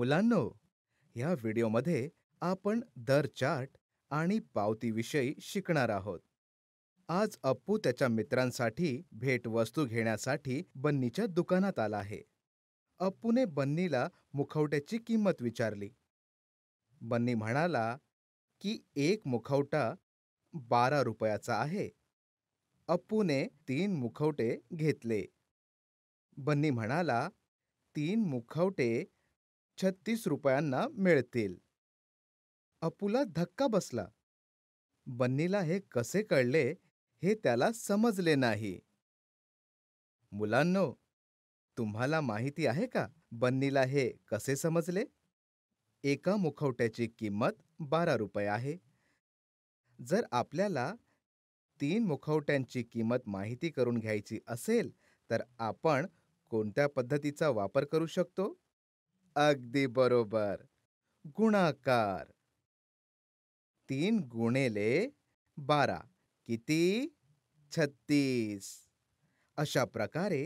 मुलांनो ह्या व्हिडिओमध्ये आपण दर चार्ट आणि पावतीविषयी शिकणार आहोत आज अप्पू त्याच्या मित्रांसाठी भेटवस्तू घेण्यासाठी बन्नीच्या दुकानात आला आहे अप्पूने बन्नीला मुखवट्याची किंमत विचारली बन्नी म्हणाला की एक मुखवटा बारा रुपयाचा आहे अप्पूने तीन मुखवटे घेतले बन्नी म्हणाला तीन मुखवटे छत्तीस रुपयांना मिळतील अपुला धक्का बसला बन्नीला हे कसे कळले हे त्याला समजले नाही मुलांनो तुम्हाला माहिती आहे का बन्नीला हे कसे समजले एका मुखवट्याची किंमत बारा रुपये आहे जर आपल्याला तीन मुखवट्यांची किंमत माहिती करून घ्यायची असेल तर आपण कोणत्या पद्धतीचा वापर करू शकतो अगदी बरोबर गुणाकार तीन गुणेले बारा किती छत्तीस अशा प्रकारे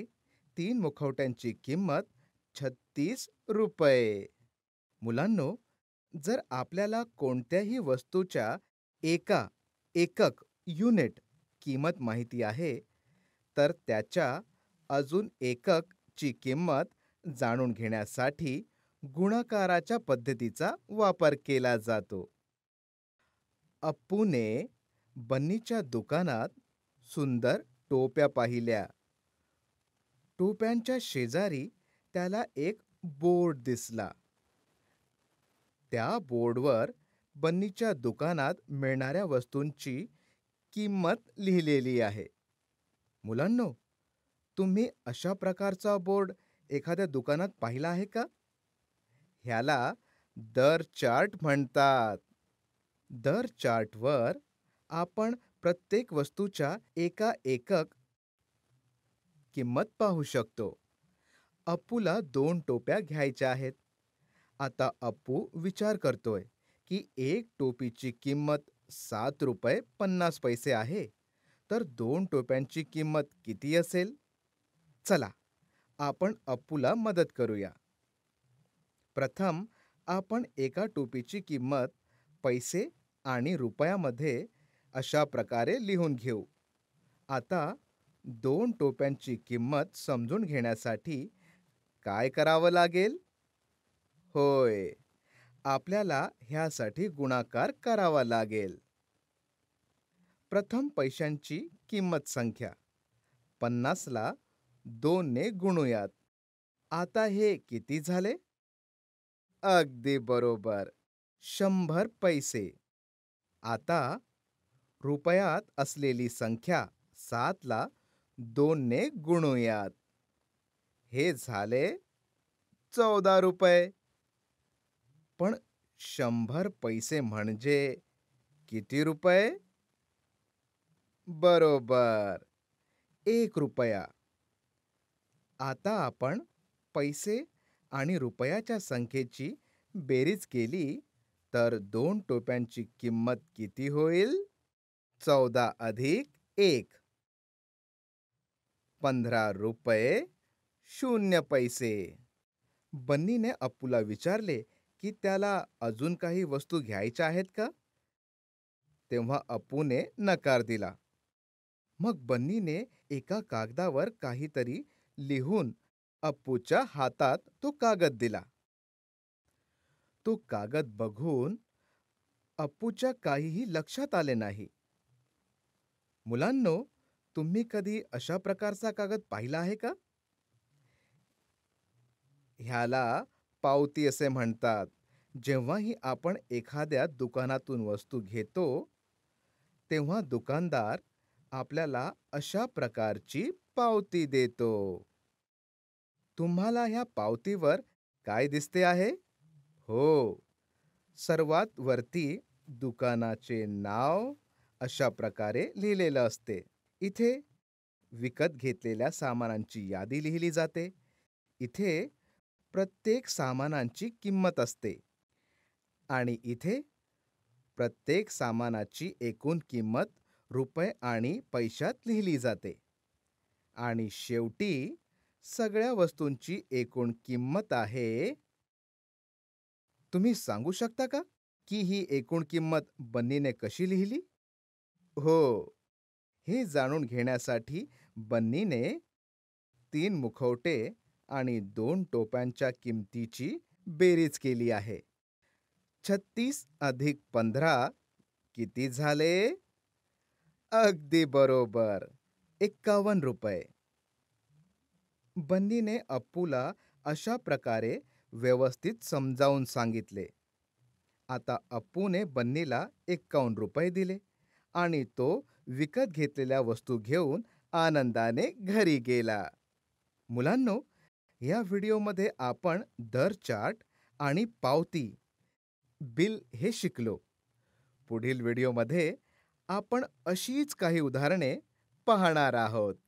तीन मुखवट्यांची किंमत छत्तीस रुपये मुलांनो जर आपल्याला कोणत्याही वस्तूच्या एका एकक युनिट किंमत माहिती आहे तर त्याच्या अजून एकक ची किंमत जाणून घेण्यासाठी गुणाकाराच्या पद्धतीचा वापर केला जातो अप्पूने बन्नीच्या दुकानात सुंदर टोप्या पाहिल्या टोप्यांच्या शेजारी त्याला एक बोर्ड दिसला त्या बोर्डवर बन्नीच्या दुकानात मिळणाऱ्या वस्तूंची किंमत लिहिलेली आहे मुलांनो तुम्ही अशा प्रकारचा बोर्ड एखाद्या दुकानात पाहिला आहे का ह्याला दर चार्ट म्हणतात दर चार्टवर आपण प्रत्येक वस्तूच्या एका एकक किंमत पाहू शकतो अप्पूला दोन टोप्या घ्यायच्या आहेत आता अप्पू विचार करतोय की एक टोपीची किंमत सात रुपये पन्नास पैसे आहे तर दोन टोप्यांची किंमत किती असेल चला आपण अप्पूला मदत करूया प्रथम आपण एका टोपीची किंमत पैसे आणि रुपयामध्ये अशा प्रकारे लिहून घेऊ आता दोन टोप्यांची किंमत समजून घेण्यासाठी काय करावं लागेल होय आपल्याला ह्यासाठी गुणाकार करावा लागेल प्रथम पैशांची किंमत संख्या पन्नासला दोनने गुणूयात आता हे किती झाले अगदी बरोबर शंभर पैसे आता रुपयात असलेली संख्या सातला दोनने गुणूयात हे झाले चौदा रुपये पण शंभर पैसे म्हणजे किती रुपये बरोबर एक रुपया आता आपण पैसे आणि रुपयाच्या संख्येची बेरीज केली तर दोन टोप्यांची किंमत किती होईल चौदा अधिक एक पंधरा रुपये शून्य पैसे बन्नीने अप्पूला विचारले की त्याला अजून काही वस्तू घ्यायच्या आहेत का तेव्हा अपूने नकार दिला मग बन्नीने एका कागदावर काहीतरी लिहून अप्पूच्या हातात तो कागद दिला तो कागद बघून अप्पूच्या काहीही लक्षात आले नाही मुलांनो तुम्ही कधी अशा प्रकारचा कागद पाहिला आहे का ह्याला पावती असे म्हणतात जेव्हाही आपण एखाद्या दुकानातून वस्तू घेतो तेव्हा दुकानदार आपल्याला अशा प्रकारची पावती देतो तुम्हाला ह्या पावतीवर काय दिसते आहे हो सर्वात वरती दुकानाचे नाव अशा प्रकारे लिहिलेलं असते इथे विकत घेतलेल्या सामानांची यादी लिहिली जाते इथे प्रत्येक सामानांची किंमत असते आणि इथे प्रत्येक सामानाची एकूण किंमत रुपये आणि पैशात लिहिली जाते आणि शेवटी सगळ्या वस्तूंची एकूण किंमत आहे तुम्ही सांगू शकता का की ही एकूण किंमत बन्नीने कशी लिहिली हो हे जाणून घेण्यासाठी बन्नीने तीन मुखवटे आणि दोन टोप्यांच्या किमतीची बेरीज केली आहे छत्तीस अधिक पंधरा किती झाले अगदी बरोबर एक्कावन्न रुपये बंदीने अप्पूला अशा प्रकारे व्यवस्थित समजावून सांगितले आता अप्पूने बन्नीला एक्कावन्न रुपये दिले आणि तो विकत घेतलेल्या वस्तू घेऊन आनंदाने घरी गेला मुलांनो या व्हिडिओमध्ये आपण दर चार्ट आणि पावती बिल हे शिकलो पुढील व्हिडिओमध्ये आपण अशीच काही उदाहरणे पाहणार आहोत